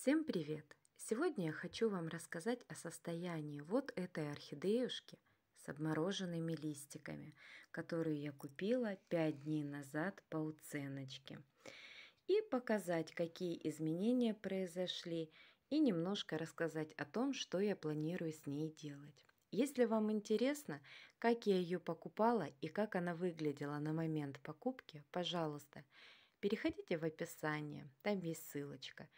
Всем привет! Сегодня я хочу вам рассказать о состоянии вот этой орхидеюшки с обмороженными листиками, которую я купила 5 дней назад по уценочке, и показать, какие изменения произошли, и немножко рассказать о том, что я планирую с ней делать. Если вам интересно, как я ее покупала и как она выглядела на момент покупки, пожалуйста, переходите в описание, там есть ссылочка –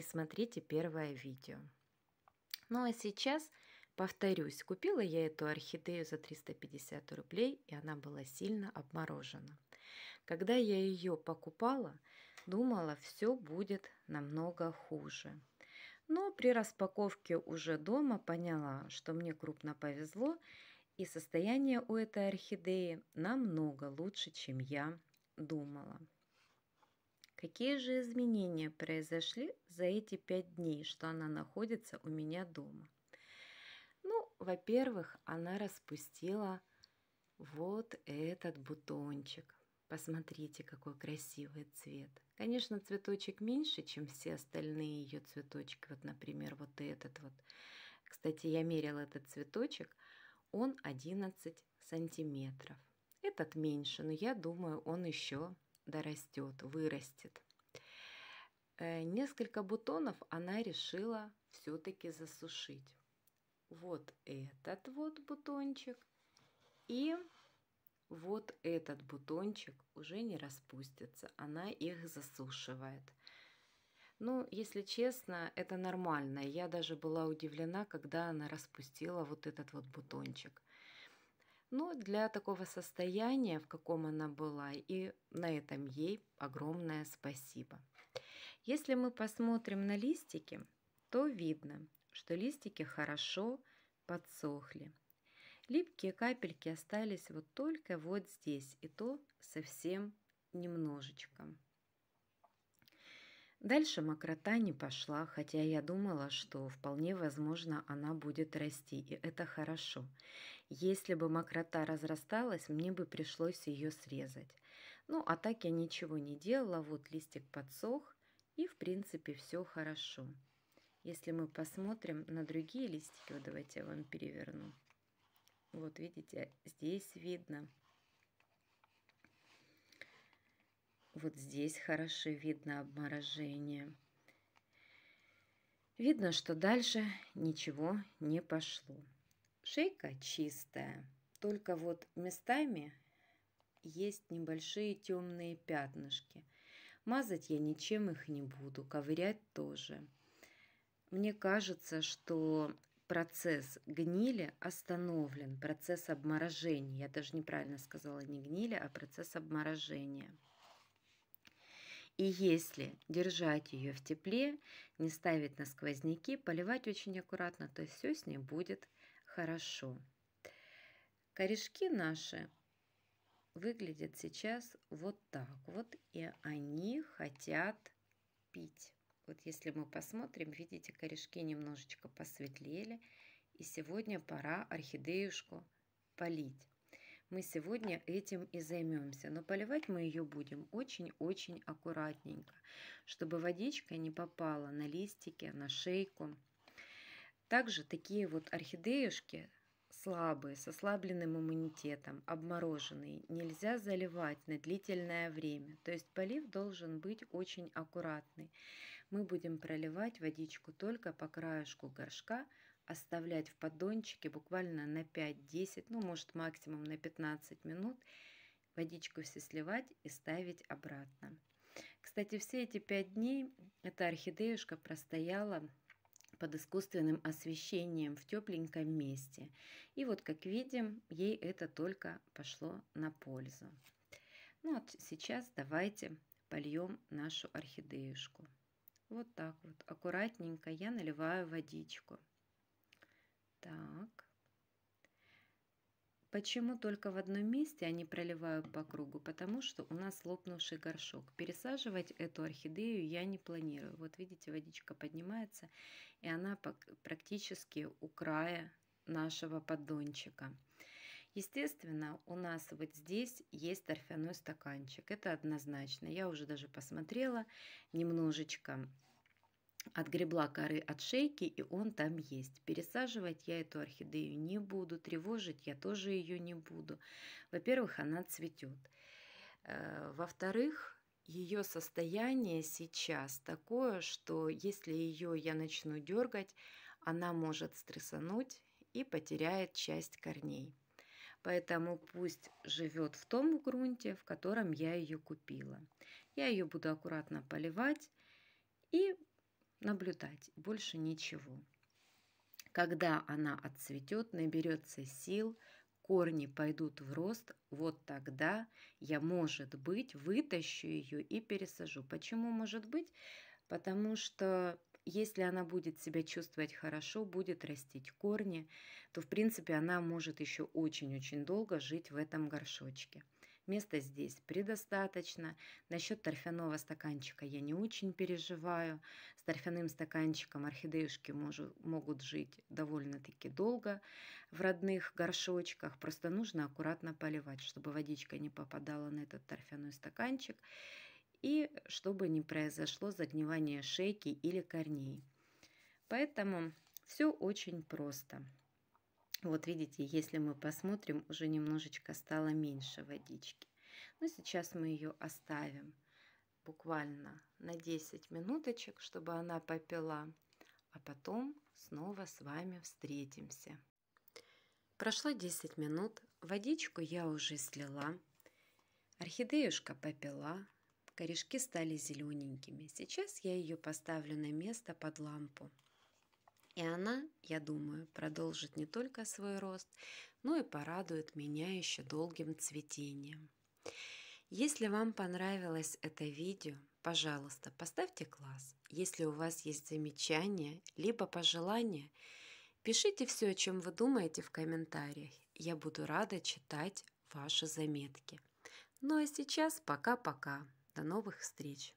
и смотрите первое видео. Ну а сейчас, повторюсь, купила я эту орхидею за 350 рублей, и она была сильно обморожена. Когда я ее покупала, думала, все будет намного хуже. Но при распаковке уже дома поняла, что мне крупно повезло, и состояние у этой орхидеи намного лучше, чем я думала. Какие же изменения произошли за эти пять дней, что она находится у меня дома? Ну, во-первых, она распустила вот этот бутончик. Посмотрите, какой красивый цвет. Конечно, цветочек меньше, чем все остальные ее цветочки. Вот, например, вот этот вот. Кстати, я мерила этот цветочек. Он 11 сантиметров. Этот меньше, но я думаю, он еще дорастет, вырастет. Э, несколько бутонов она решила все-таки засушить. Вот этот вот бутончик и вот этот бутончик уже не распустится, она их засушивает. Ну, если честно, это нормально. Я даже была удивлена, когда она распустила вот этот вот бутончик – но ну, для такого состояния, в каком она была, и на этом ей огромное спасибо. Если мы посмотрим на листики, то видно, что листики хорошо подсохли. Липкие капельки остались вот только вот здесь, и то совсем немножечко. Дальше мокрота не пошла, хотя я думала, что вполне возможно она будет расти, и это хорошо. Если бы мокрота разрасталась, мне бы пришлось ее срезать. Ну, а так я ничего не делала, вот листик подсох, и в принципе все хорошо. Если мы посмотрим на другие листики, вот давайте я вам переверну. Вот видите, здесь видно. Вот здесь хорошо видно обморожение. Видно, что дальше ничего не пошло. Шейка чистая, только вот местами есть небольшие темные пятнышки. Мазать я ничем их не буду, ковырять тоже. Мне кажется, что процесс гнили остановлен, процесс обморожения. Я даже неправильно сказала не гнили, а процесс обморожения. И если держать ее в тепле, не ставить на сквозняки, поливать очень аккуратно, то все с ней будет хорошо. Корешки наши выглядят сейчас вот так вот, и они хотят пить. Вот если мы посмотрим, видите, корешки немножечко посветлели, и сегодня пора орхидеюшку полить. Мы сегодня этим и займемся, но поливать мы ее будем очень-очень аккуратненько, чтобы водичка не попала на листики, на шейку, также такие вот орхидеюшки слабые, с ослабленным иммунитетом, обмороженные, нельзя заливать на длительное время. То есть полив должен быть очень аккуратный. Мы будем проливать водичку только по краешку горшка, оставлять в поддончике буквально на 5-10, ну может максимум на 15 минут. Водичку все сливать и ставить обратно. Кстати, все эти 5 дней эта орхидеюшка простояла под искусственным освещением в тепленьком месте. И вот, как видим, ей это только пошло на пользу. Ну, а сейчас давайте польем нашу орхидеюшку. Вот так вот, аккуратненько я наливаю водичку. Так. Почему только в одном месте они а проливают по кругу? Потому что у нас лопнувший горшок. Пересаживать эту орхидею я не планирую. Вот видите, водичка поднимается, и она практически у края нашего поддончика. Естественно, у нас вот здесь есть торфяной стаканчик. Это однозначно. Я уже даже посмотрела немножечко Отгребла коры от шейки, и он там есть. Пересаживать я эту орхидею не буду, тревожить я тоже ее не буду. Во-первых, она цветет. Э, во-вторых, ее состояние сейчас такое, что если ее я начну дергать, она может стрессануть и потеряет часть корней. Поэтому пусть живет в том грунте, в котором я ее купила. Я ее буду аккуратно поливать и наблюдать, больше ничего. Когда она отцветет, наберется сил, корни пойдут в рост, вот тогда я, может быть, вытащу ее и пересажу. Почему может быть? Потому что если она будет себя чувствовать хорошо, будет растить корни, то, в принципе, она может еще очень-очень долго жить в этом горшочке. Места здесь предостаточно. Насчет торфяного стаканчика я не очень переживаю. С торфяным стаканчиком орхидеюшки мож- могут жить довольно-таки долго в родных горшочках. Просто нужно аккуратно поливать, чтобы водичка не попадала на этот торфяной стаканчик и чтобы не произошло загнивание шейки или корней. Поэтому все очень просто. Ну, вот видите, если мы посмотрим, уже немножечко стало меньше водички. Но ну, сейчас мы ее оставим буквально на 10 минуточек, чтобы она попила, а потом снова с вами встретимся. Прошло 10 минут, водичку я уже слила, орхидеюшка попила, корешки стали зелененькими. Сейчас я ее поставлю на место под лампу. И она, я думаю, продолжит не только свой рост, но и порадует меня еще долгим цветением. Если вам понравилось это видео, пожалуйста, поставьте класс. Если у вас есть замечания, либо пожелания, пишите все, о чем вы думаете в комментариях. Я буду рада читать ваши заметки. Ну а сейчас пока-пока. До новых встреч!